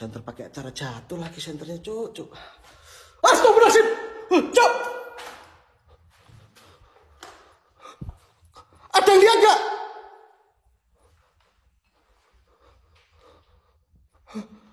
Senter pakai cara jatuh lagi senternya, cuk, cuk. Astagfirullahaladzim. Eh, cuk. Ada yang lihat gak?